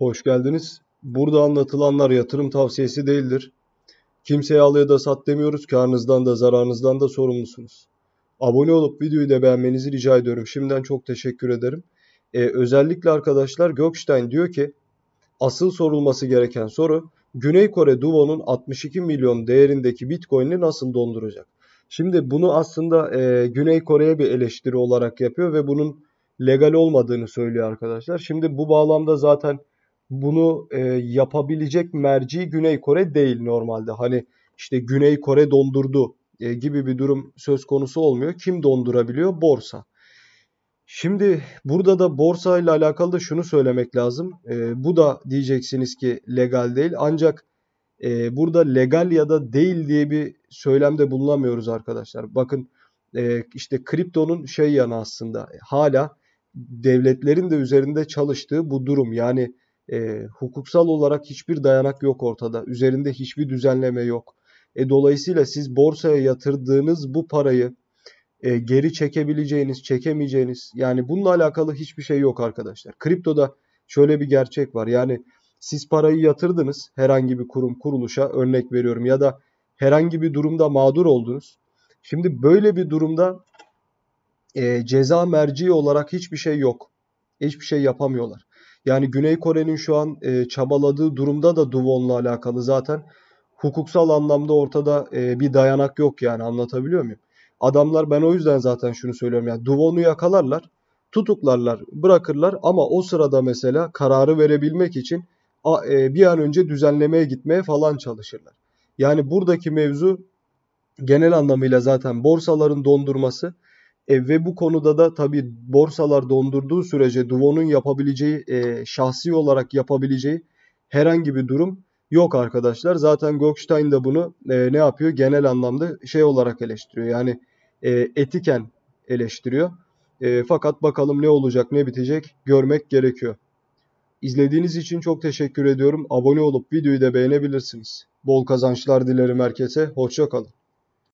Hoş geldiniz. Burada anlatılanlar yatırım tavsiyesi değildir. Kimseye al ya da sat demiyoruz. Karnınızdan da zararınızdan da sorumlusunuz. Abone olup videoyu da beğenmenizi rica ediyorum. Şimdiden çok teşekkür ederim. Ee, özellikle arkadaşlar Gökstein diyor ki asıl sorulması gereken soru Güney Kore Duvo'nun 62 milyon değerindeki Bitcoin'i nasıl donduracak? Şimdi bunu aslında e, Güney Kore'ye bir eleştiri olarak yapıyor ve bunun legal olmadığını söylüyor arkadaşlar. Şimdi bu bağlamda zaten bunu e, yapabilecek merci Güney Kore değil normalde. Hani işte Güney Kore dondurdu e, gibi bir durum söz konusu olmuyor. Kim dondurabiliyor? Borsa. Şimdi burada da borsa ile alakalı da şunu söylemek lazım. E, bu da diyeceksiniz ki legal değil. Ancak e, burada legal ya da değil diye bir söylemde bulunamıyoruz arkadaşlar. Bakın e, işte kriptonun şey yanı aslında hala devletlerin de üzerinde çalıştığı bu durum. Yani e, hukuksal olarak hiçbir dayanak yok ortada. Üzerinde hiçbir düzenleme yok. E, dolayısıyla siz borsaya yatırdığınız bu parayı e, geri çekebileceğiniz, çekemeyeceğiniz yani bununla alakalı hiçbir şey yok arkadaşlar. Kriptoda şöyle bir gerçek var. Yani siz parayı yatırdınız herhangi bir kurum kuruluşa örnek veriyorum ya da herhangi bir durumda mağdur oldunuz. Şimdi böyle bir durumda e, ceza merci olarak hiçbir şey yok. Hiçbir şey yapamıyorlar. Yani Güney Kore'nin şu an e, çabaladığı durumda da Duvon'la alakalı zaten hukuksal anlamda ortada e, bir dayanak yok yani anlatabiliyor muyum? Adamlar ben o yüzden zaten şunu söylüyorum yani Duvon'u yakalarlar, tutuklarlar, bırakırlar ama o sırada mesela kararı verebilmek için a, e, bir an önce düzenlemeye gitmeye falan çalışırlar. Yani buradaki mevzu genel anlamıyla zaten borsaların dondurması e, ve bu konuda da tabii borsalar dondurduğu sürece Duvon'un yapabileceği, e, şahsi olarak yapabileceği herhangi bir durum yok arkadaşlar. Zaten Gökstein de bunu e, ne yapıyor? Genel anlamda şey olarak eleştiriyor. Yani e, etiken eleştiriyor. E, fakat bakalım ne olacak, ne bitecek görmek gerekiyor. İzlediğiniz için çok teşekkür ediyorum. Abone olup videoyu da beğenebilirsiniz. Bol kazançlar dilerim herkese. Hoşçakalın.